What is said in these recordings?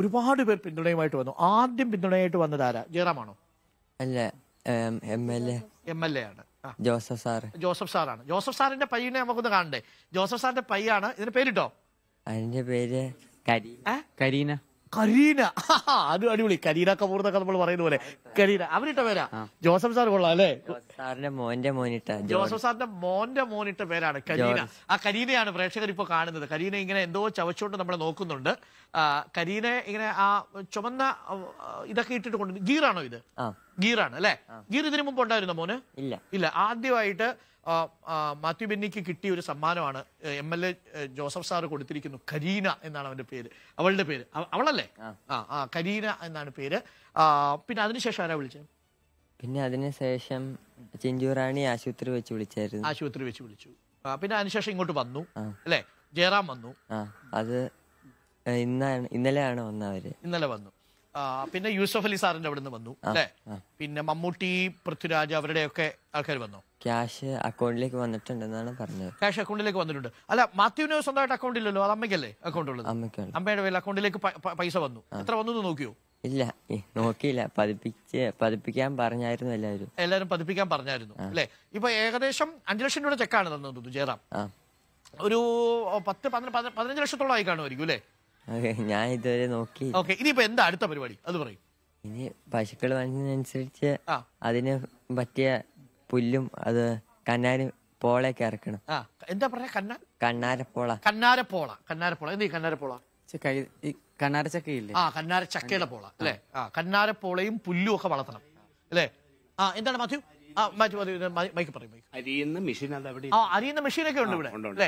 ഒരുപാട് പേർ പിന്തുണയുമായിട്ട് വന്നു ആദ്യം പിന്തുണയായിട്ട് വന്നത് ആരാ ജയറാമാണോ അല്ല M L A M L A ആണ് ജോസഫ് സാർ ജോസഫ് സാറാണ് ജോസഫ് സാറിന്റെ പയ്യനെ നമുക്കൊന്ന് കാണണ്ടേ ജോസഫ് സാറിന്റെ പയ്യാണ് ഇതിന്റെ പേരിട്ടോ അതിന്റെ പേര് കരീന കരീന അത് അടിപൊളി കരീന കപൂർ എന്നൊക്കെ നമ്മൾ പറയുന്ന പോലെ കരീന അവരിട്ട പേരാ ജോസഫ് സാർ കൊള്ളാം അല്ലേ സാറിന്റെ മോന്റെ മോനിട്ട ജോസഫ് സാറിന്റെ മോന്റെ മോനിട്ട പേരാണ് കരീന ആ കരീനയാണ് പ്രേക്ഷകർ ഇപ്പോൾ കാണുന്നത് കരീന ഇങ്ങനെ എന്തോ ചവച്ചോണ്ട് നമ്മളെ നോക്കുന്നുണ്ട് കരീന ഇങ്ങനെ ആ ചുമന്ന ഇതൊക്കെ ഇട്ടിട്ട് കൊണ്ട് ഗീറാണോ ഇത് ഗീറാണ് അല്ലെ ഗീർ ഇതിനു മുമ്പ് ഉണ്ടായിരുന്നു മോന് ഇല്ല ഇല്ല ആദ്യമായിട്ട് മാത്യു ബെന്നിക്ക് കിട്ടിയ ഒരു സമ്മാനമാണ് M L A Joseph sir കൊടുത്തിരിക്കുന്നു കരീന എന്നാണ് അവന്റെ പേര് അവളുടെ പേര് അവളല്ലേ ആ ആ കരീന എന്നാണ് പേര് പിന്നെ അതിനുശേഷം ആരാ വിളിച്ചത് പിന്നെ അതിനുശേഷം ചിഞ്ചുറാണി ആശുപത്രി വെച്ച് വിളിച്ചായിരുന്നു ആശുപത്രി വെച്ച് വിളിച്ചു പിന്നെ അതിനുശേഷം ഇങ്ങോട്ട് വന്നു അല്ലെ അല്ലേ ജയറാം വന്നു അത് ഇന്നാണ് ഇന്നലെയാണ് വന്നവര് ഇന്നലെ വന്നു പിന്നെ യൂസഫ് അലി സാറിന്റെ അവിടെ നിന്ന് വന്നു അല്ലേ പിന്നെ മമ്മൂട്ടി പൃഥ്വിരാജ് അവരുടെയൊക്കെ ആൾക്കാർ വന്നു ക്യാഷ് അക്കൗണ്ടിലേക്ക് വന്നിട്ടുണ്ടെന്നാണ് പറഞ്ഞത് ക്യാഷ് അക്കൗണ്ടിലേക്ക് വന്നിട്ടുണ്ട് അല്ല മാത്യുവിന് സ്വന്തമായിട്ട് അക്കൗണ്ട് ഇല്ലല്ലോ അത് അമ്മയ്ക്കല്ലേ അക്കൗണ്ട് ഉള്ളത് അമ്മയ്ക്കുണ്ട് അമ്മയുടെ പേരിൽ അക്കൗണ്ടിലേക്ക് പൈസ വന്നു എത്ര വന്നു എന്ന് നോക്കിയോ ഇല്ല നോക്കിയില്ല പതിപ്പിച്ച് പതിപ്പിക്കാൻ പറഞ്ഞായിരുന്നു എല്ലാവരും എല്ലാവരും പതിപ്പിക്കാൻ പറഞ്ഞായിരുന്നു അല്ലേ ഇപ്പൊ ഏകദേശം അഞ്ചു ലക്ഷം രൂപയുടെ ചെക്കാണ് തന്നത് ജയറാം ഒരു പത്ത് പന്ത്രണ്ട് പതിനഞ്ച് ലക്ഷത്തോളം ആയി കാണുമായിരിക്കും അല്ലേ ഞാൻ ഇതുവരെ നോക്കി ഓക്കെ ഇനിയിപ്പോ എന്താ അടുത്ത പരിപാടി അത് പറയും ഇനി പശുക്കൾ വരുന്നതിനനുസരിച്ച് അതിന് പറ്റിയ പുല്ലും അത് കന്നാരും പോളയൊക്കെ ഇറക്കണം എന്താ പറയാ കണ്ണാ കണ്ണാരപ്പോള കണ്ണാരപ്പോള കണ്ണാരപ്പോള എന്ത് കണ്ണാരപ്പോള ചക്ക ചക്കയില്ലേ ആ കണ്ണാര ചക്കയുടെ പോള അല്ലെ ആ കണ്ണാരപ്പോളയും പോളയും പുല്ലും ഒക്കെ വളർത്തണം അല്ലേ ആ എന്താണ് മാത്യു ആ മാത്യു മാത്യു മൈക്ക് പറയും മൈക്ക് അരിയുന്ന മെഷീൻ അത് അവിടെ ആ ഉണ്ട്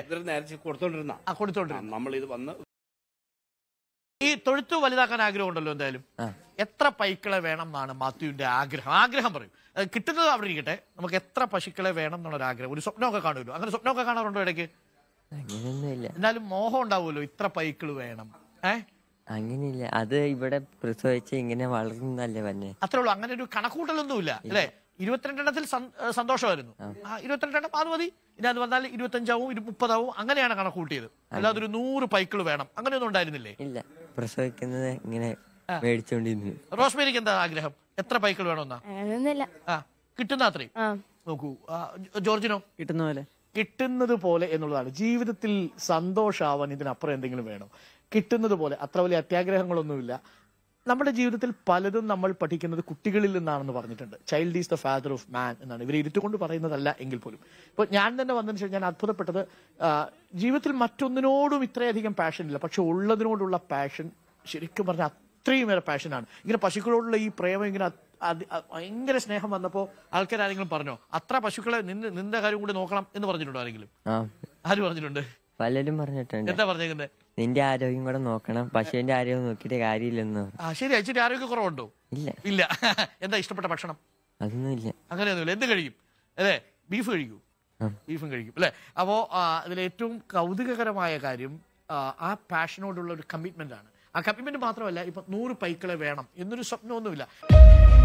ഇവിടെ ആ നമ്മൾ ഇത് ഈ തൊഴുത്ത് വലുതാക്കാൻ ആഗ്രഹം ഉണ്ടല്ലോ എന്തായാലും എത്ര പൈക്കളെ വേണം എന്നാണ് മാത്യുവിന്റെ ആഗ്രഹം ആഗ്രഹം പറയും കിട്ടുന്നത് അവിടെ ഇരിക്കട്ടെ നമുക്ക് എത്ര പശുക്കളെ വേണം എന്നുള്ളൊരു ആഗ്രഹം ഒരു സ്വപ്നമൊക്കെ കാണുമല്ലോ അങ്ങനെ സ്വപ്നമൊക്കെ കാണാറുണ്ടോ ഇടയ്ക്ക് എന്നാലും മോഹം ഉണ്ടാവുമല്ലോ ഇത്ര പൈക്കിള് വേണം ഏ അങ്ങനെയില്ല അത് ഇവിടെ പ്രസവിച്ച് ഇങ്ങനെ വളർന്നല്ലേ പറഞ്ഞേ അത്രേ ഉള്ളൂ അങ്ങനെ ഒരു കണക്കൂട്ടലൊന്നുമില്ല അല്ലേ ഇരുപത്തിരണ്ടെണ്ണത്തിൽ സന്തോഷമായിരുന്നു ഇരുപത്തിരണ്ടെണ്ണം അത് മതി ഇനി അത് വന്നാൽ ഇരുപത്തഞ്ചാവും ഇരു മുപ്പതാവും അങ്ങനെയാണ് കണക്കൂട്ടിയത് അല്ലാതെ ഒരു നൂറ് പൈക്കിള് വേണം അങ്ങനെയൊന്നും ഉണ്ടായിരുന്നില്ലേ ഇല്ല പ്രസവിക്കുന്നത് ഇങ്ങനെ മേടിച്ചോണ്ടിരുന്നു റോസ്മേരിക്ക് എന്താ ആഗ്രഹം എത്ര പൈക്കിള് വേണമെന്നാ കിട്ടുന്ന അത്രയും നോക്കൂ ജോർജിനോ കിട്ടുന്ന പോലെ കിട്ടുന്നത് പോലെ എന്നുള്ളതാണ് ജീവിതത്തിൽ സന്തോഷമാവാൻ ഇതിനപ്പുറം എന്തെങ്കിലും വേണം കിട്ടുന്നത് പോലെ അത്ര വലിയ അത്യാഗ്രഹങ്ങളൊന്നുമില്ല നമ്മുടെ ജീവിതത്തിൽ പലതും നമ്മൾ പഠിക്കുന്നത് കുട്ടികളിൽ നിന്നാണെന്ന് പറഞ്ഞിട്ടുണ്ട് child is the father of man എന്നാണ് ഇവരെ ഇരുത്തുകൊണ്ട് പറയുന്നതല്ല എങ്കിൽ പോലും ഇപ്പൊ ഞാൻ തന്നെ വന്നതിന് ശേഷം ഞാൻ അത്ഭുതപ്പെട്ടത് ജീവിതത്തിൽ മറ്റൊന്നിനോടും ഇത്രയധികം പാഷൻ ഇല്ല പക്ഷെ ഉള്ളതിനോടുള്ള പാഷൻ ശരിക്കും പറഞ്ഞാൽ അത്രയും വേറെ പാഷനാണ് ഇങ്ങനെ പശുക്കളോടുള്ള ഈ പ്രേമം ഇങ്ങനെ ഭയങ്കര സ്നേഹം വന്നപ്പോ ആൾക്കാർ ആരെങ്കിലും പറഞ്ഞോ അത്ര പശുക്കളെ നിന്റെ നിന്റെ കാര്യം കൂടി നോക്കണം എന്ന് പറഞ്ഞിട്ടുണ്ടോ ആരെങ്കിലും ആര് പറഞ്ഞിട്ടുണ്ട് പലരും പറഞ്ഞിട്ടുണ്ട് എന്താ പറഞ്ഞേക്കുന്നത് നിന്റെ ആരോഗ്യം കൂടെ നോക്കണം പശുവിന്റെ ആരോഗ്യം നോക്കിയിട്ട് കാര്യമില്ലെന്ന് ആ ശരി അച്ഛന്റെ ആരോഗ്യം കുറവുണ്ടോ ഇല്ല ഇല്ല എന്താ ഇഷ്ടപ്പെട്ട ഭക്ഷണം അതൊന്നും ഇല്ല അങ്ങനെയൊന്നുമില്ല എന്ത് കഴിക്കും അല്ലേ ബീഫ് കഴിക്കൂ ബീഫും കഴിക്കും അല്ലേ അപ്പോ അതിൽ ഏറ്റവും കൗതുകകരമായ കാര്യം ആ പാഷനോടുള്ള ഒരു കമ്മിറ്റ്മെന്റ് ആണ് ആ കമ്മിറ്റ്മെന്റ് മാത്രമല്ല ഇപ്പൊ നൂറ് പൈക്കളെ വേണം എന്നൊരു സ്വപ്നമൊന്നുമില്ല